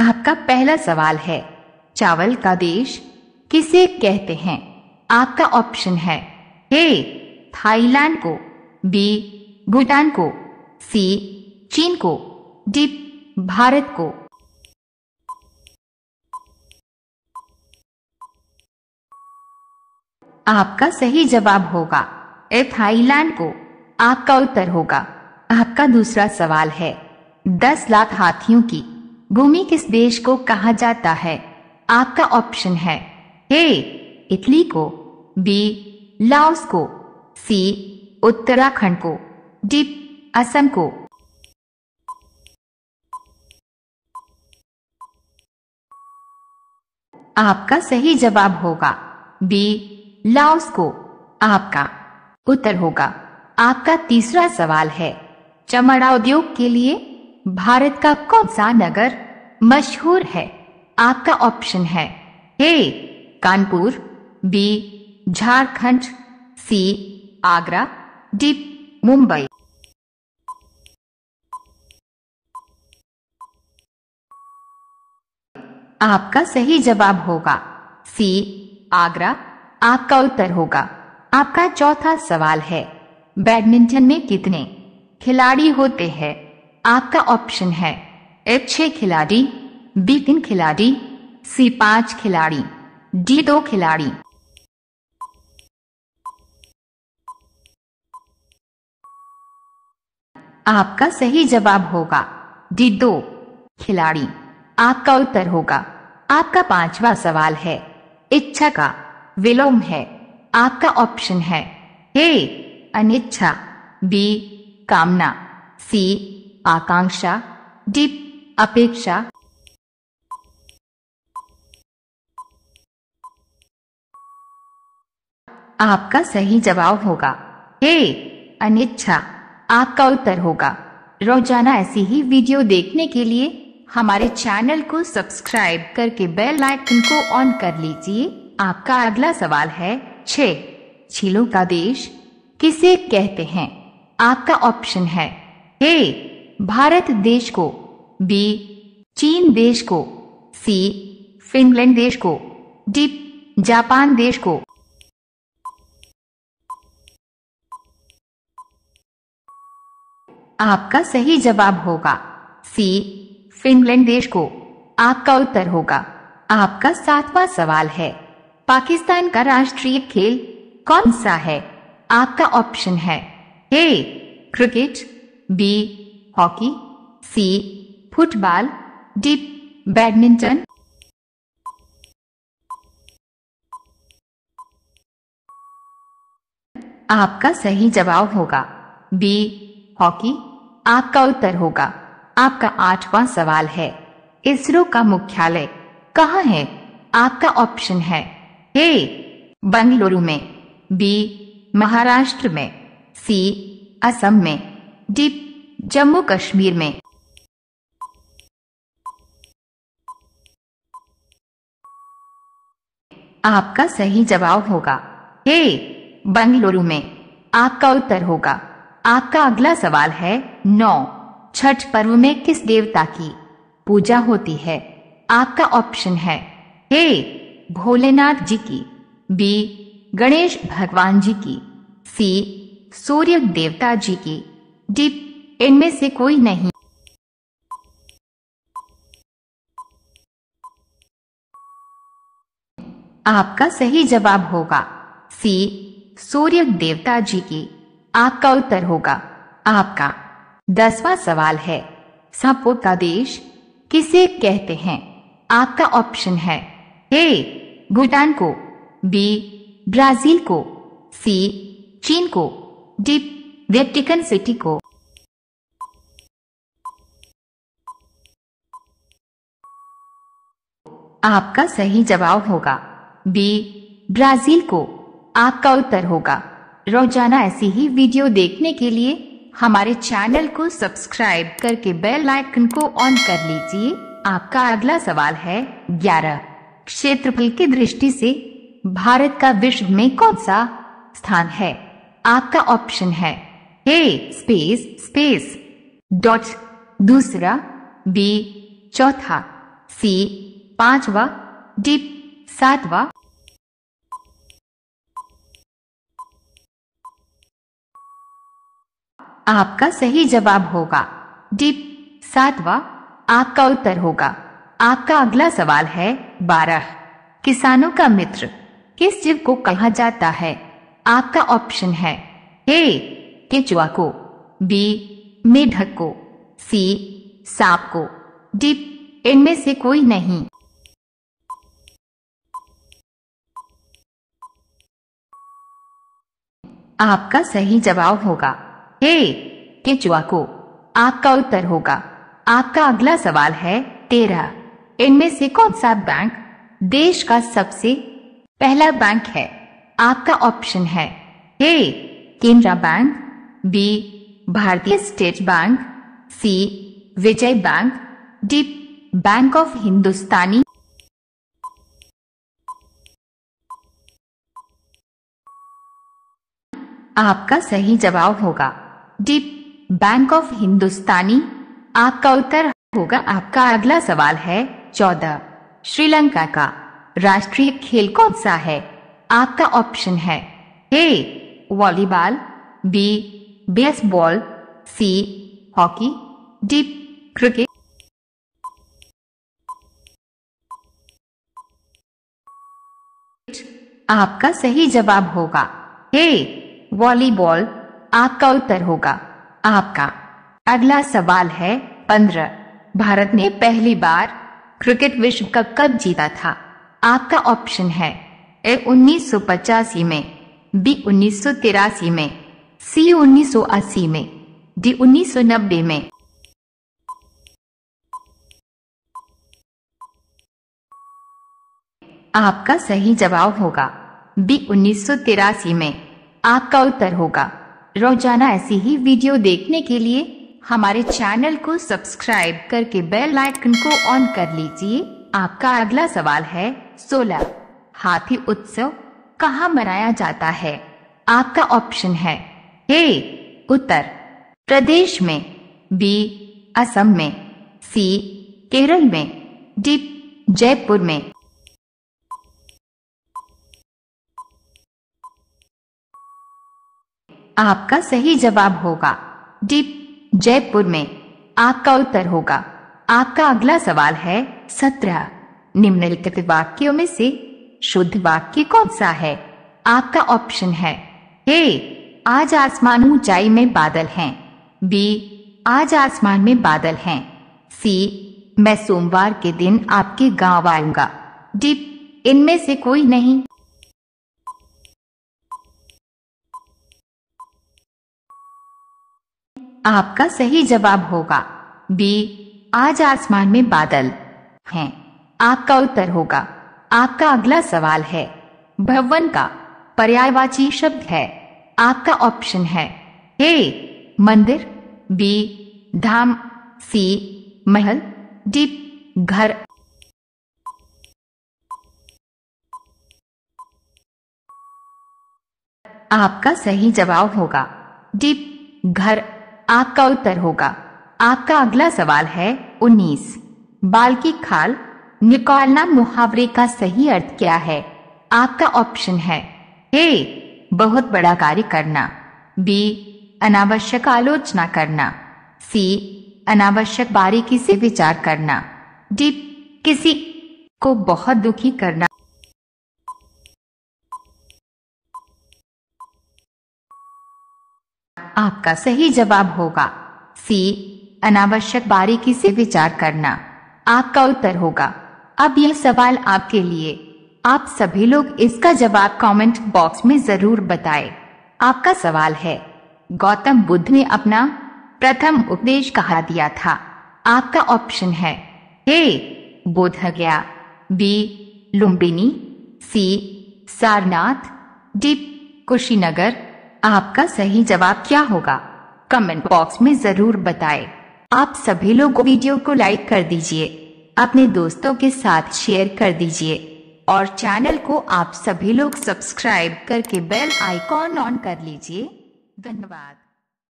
आपका पहला सवाल है चावल का देश किसे कहते हैं आपका ऑप्शन है ए थाईलैंड को बी भूटान को सी चीन को डी भारत को आपका सही जवाब होगा ए थाईलैंड को आपका उत्तर होगा आपका दूसरा सवाल है दस लाख हाथियों की भूमि किस देश को कहा जाता है आपका ऑप्शन है ए इटली को बी लाओस को सी उत्तराखंड को डी असम को आपका सही जवाब होगा बी लाओस को आपका उत्तर होगा आपका तीसरा सवाल है चमड़ा उद्योग के लिए भारत का कौन सा नगर मशहूर है आपका ऑप्शन है A Kanpur B Jharkhand C Agra D Mumbai आपका सही जवाब होगा सी आगरा आपका उत्तर होगा आपका चौथा सवाल है बैडमिंटन में कितने खिलाड़ी होते हैं आपका ऑप्शन है एफ छह खिलाड़ी बी तीन खिलाड़ी सी पांच खिलाड़ी डी दो खिलाड़ी आपका सही जवाब होगा डी दो खिलाड़ी आपका उत्तर होगा आपका पांचवा सवाल है इच्छा का विलोम है आपका ऑप्शन है ए अनिच्छा बी कामना सी आकांक्षा डीप अपेक्षा आपका सही जवाब होगा हे अनिच्छा आपका उत्तर होगा रोजाना ऐसी ही वीडियो देखने के लिए हमारे चैनल को सब्सक्राइब करके बेल आइकन को ऑन कर लीजिए आपका अगला सवाल है छे छीलों का देश किसे कहते हैं आपका ऑप्शन है हे भारत देश को बी चीन देश को सी फिनलैंड देश को डी जापान देश को आपका सही जवाब होगा सी फिनलैंड देश को आपका उत्तर होगा आपका सातवां सवाल है पाकिस्तान का राष्ट्रीय खेल कौन सा है आपका ऑप्शन है A cricket B hockey C football D badminton आपका सही जवाब होगा बी हॉकी आपका उत्तर होगा आपका आठवां सवाल है इसरो का मुख्यालय कहाँ है आपका ऑप्शन है ए बंगलुरु में बी महाराष्ट्र में सी असम में डी जम्मू कश्मीर में आपका सही जवाब होगा हे बंगलुरु में आपका उत्तर होगा आपका अगला सवाल है नौ छठ पर्व में किस देवता की पूजा होती है आपका ऑप्शन है ए भोलेनाथ जी की बी गणेश भगवान जी की सी सूर्य देवता जी की डी इनमें से कोई नहीं आपका सही जवाब होगा सी सूर्य देवता जी की आपका उत्तर होगा आपका दसवां सवाल है सापो का देश किसे कहते हैं आपका ऑप्शन है ए भूटान को बी ब्राजील को सी चीन को डी वेटिकन सिटी को आपका सही जवाब होगा बी ब्राजील को आपका उत्तर होगा रोजाना ऐसी ही वीडियो देखने के लिए हमारे चैनल को सब्सक्राइब करके बेल आइकन को ऑन कर लीजिए आपका अगला सवाल है ग्यारह क्षेत्रफल की दृष्टि से भारत का विश्व में कौन सा स्थान है आपका ऑप्शन है ए स्पेस स्पेस डॉट दूसरा बी चौथा सी पांचवा डिप सातवा आपका सही जवाब होगा डिप सातवा आपका उत्तर होगा आपका अगला सवाल है बारह किसानों का मित्र किस जीव को कहा जाता है आपका ऑप्शन है ए केचुआ को बी मेढक को सी सांप को डिप इनमें से कोई नहीं आपका सही जवाब होगा हे के को आपका उत्तर होगा आपका अगला सवाल है तेरह इनमें से कौन सा बैंक देश का सबसे पहला बैंक है आपका ऑप्शन है A Canara bank B Bharatiya state bank C Vijay bank D bank of Hindustani आपका सही जवाब होगा डीप बैंक ऑफ हिंदुस्तानी आपका उत्तर होगा आपका अगला सवाल है चौदह श्रीलंका का राष्ट्रीय खेल कौन सा है आपका ऑप्शन है A volleyball B baseball C hockey D cricket आपका सही जवाब होगा हे वॉलीबॉल आपका उत्तर होगा आपका अगला सवाल है पंद्रह भारत ने पहली बार क्रिकेट विश्व कप कब जीता था आपका ऑप्शन है ए उन्नीस में बी उन्नीस में सी उन्नीस में डी उन्नीस में आपका सही जवाब होगा बी उन्नीस में आपका उत्तर होगा रोजाना ऐसी ही वीडियो देखने के लिए हमारे चैनल को सब्सक्राइब करके बेल आइकन को ऑन कर लीजिए आपका अगला सवाल है सोलह हाथी उत्सव कहाँ मनाया जाता है आपका ऑप्शन है ए उत्तर प्रदेश में बी असम में सी केरल में डी जयपुर में आपका सही जवाब होगा डीप जयपुर में आपका उत्तर होगा आपका अगला सवाल है सत्रह निम्नलिखित वाक्यों में से शुद्ध वाक्य कौन सा है आपका ऑप्शन है ए आज आसमान ऊंचाई में बादल हैं बी आज आसमान में बादल हैं सी मैं सोमवार के दिन आपके गांव आऊंगा डीप इनमें से कोई नहीं आपका सही जवाब होगा बी आज आसमान में बादल हैं। आपका उत्तर होगा आपका अगला सवाल है भवन का पर्यायवाची शब्द है आपका ऑप्शन है ए मंदिर बी धाम सी महल डी घर आपका सही जवाब होगा डीप घर आपका उत्तर होगा आपका अगला सवाल है उन्नीस बाल की खाल निकालना मुहावरे का सही अर्थ क्या है आपका ऑप्शन है ए बहुत बड़ा कार्य करना बी अनावश्यक आलोचना करना सी अनावश्यक बारीकी से विचार करना डी किसी को बहुत दुखी करना आपका सही जवाब होगा सी अनावश्यक बारीकी से विचार करना आपका उत्तर होगा अब यह सवाल आपके लिए आप सभी लोग इसका जवाब कमेंट बॉक्स में जरूर बताएं। आपका सवाल है गौतम बुद्ध ने अपना प्रथम उपदेश कहा दिया था आपका ऑप्शन है A Bodh Gaya B Lumbini C Sarnath D Kushinagar आपका सही जवाब क्या होगा कमेंट बॉक्स में जरूर बताएं। आप सभी लोग वीडियो को लाइक कर दीजिए अपने दोस्तों के साथ शेयर कर दीजिए और चैनल को आप सभी लोग सब्सक्राइब करके बेल आइकॉन ऑन कर लीजिए धन्यवाद